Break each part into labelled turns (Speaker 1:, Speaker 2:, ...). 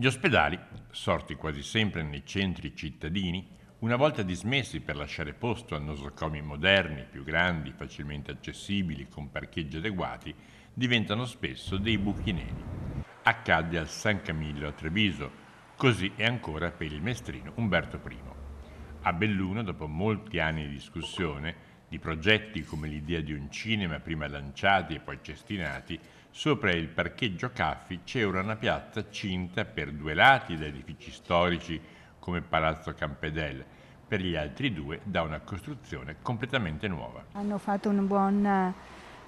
Speaker 1: Gli ospedali, sorti quasi sempre nei centri cittadini, una volta dismessi per lasciare posto a nosocomi moderni, più grandi, facilmente accessibili, con parcheggi adeguati, diventano spesso dei buchi neri. Accadde al San Camillo a Treviso, così è ancora per il mestrino Umberto I. A Belluno, dopo molti anni di discussione, di progetti come l'idea di un cinema prima lanciati e poi cestinati, sopra il parcheggio Caffi c'è ora una piazza cinta per due lati da edifici storici come Palazzo Campedel, per gli altri due da una costruzione completamente nuova. Hanno fatto un buon eh,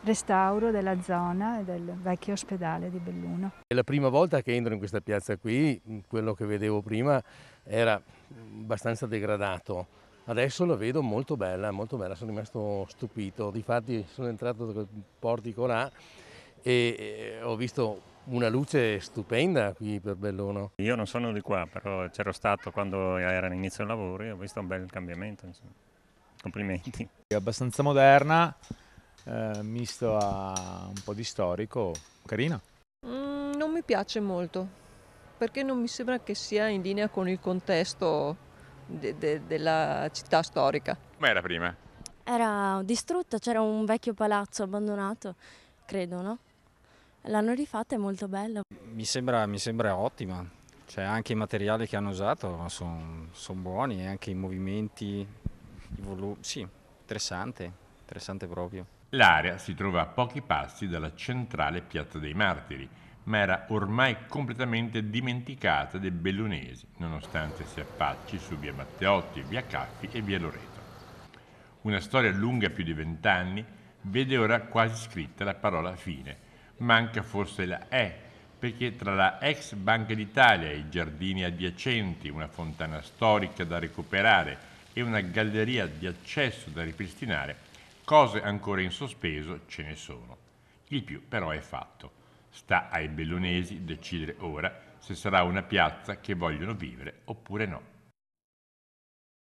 Speaker 1: restauro della zona e del vecchio ospedale di Belluno. È la prima volta che entro in questa piazza qui, quello che vedevo prima era abbastanza degradato Adesso la vedo molto bella, molto bella, sono rimasto stupito. Difatti sono entrato da portico là e eh, ho visto una luce stupenda qui per Belluno. Io non sono di qua, però c'ero stato quando era all'inizio del lavoro e ho visto un bel cambiamento. Insomma. Complimenti. È abbastanza moderna, eh, misto a un po' di storico, carina. Mm, non mi piace molto, perché non mi sembra che sia in linea con il contesto de, de, della città storica. Come era prima? Era distrutta, c'era un vecchio palazzo abbandonato, credo, no? L'hanno rifatta, è molto bella. Mi sembra, mi sembra ottima, cioè anche i materiali che hanno usato sono son buoni e anche i movimenti, i volu- sì, interessante, interessante proprio. L'area si trova a pochi passi dalla centrale Piazza dei Martiri, ma era ormai completamente dimenticata dai bellunesi, nonostante si affacci su via Matteotti, via Caffi e via Loreto. Una storia lunga più di vent'anni vede ora quasi scritta la parola fine. Manca forse la E, perché tra la ex Banca d'Italia i giardini adiacenti, una fontana storica da recuperare e una galleria di accesso da ripristinare, cose ancora in sospeso ce ne sono. Il più però è fatto. Sta ai bellunesi decidere ora se sarà una piazza che vogliono vivere oppure no.